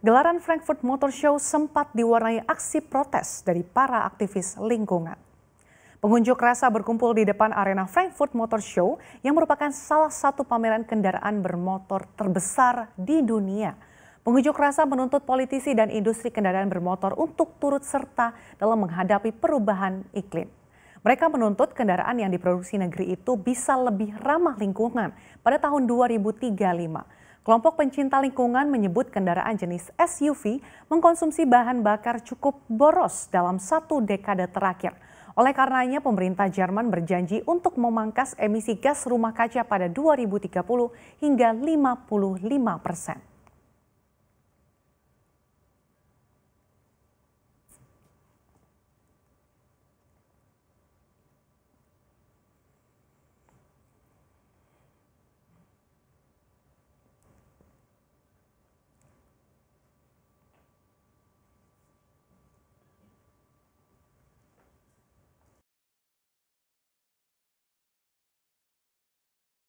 gelaran Frankfurt Motor Show sempat diwarnai aksi protes dari para aktivis lingkungan. Pengunjuk rasa berkumpul di depan arena Frankfurt Motor Show yang merupakan salah satu pameran kendaraan bermotor terbesar di dunia. Pengunjuk rasa menuntut politisi dan industri kendaraan bermotor untuk turut serta dalam menghadapi perubahan iklim. Mereka menuntut kendaraan yang diproduksi negeri itu bisa lebih ramah lingkungan pada tahun 2035 Kelompok pencinta lingkungan menyebut kendaraan jenis SUV mengkonsumsi bahan bakar cukup boros dalam satu dekade terakhir. Oleh karenanya, pemerintah Jerman berjanji untuk memangkas emisi gas rumah kaca pada 2030 hingga 55 persen.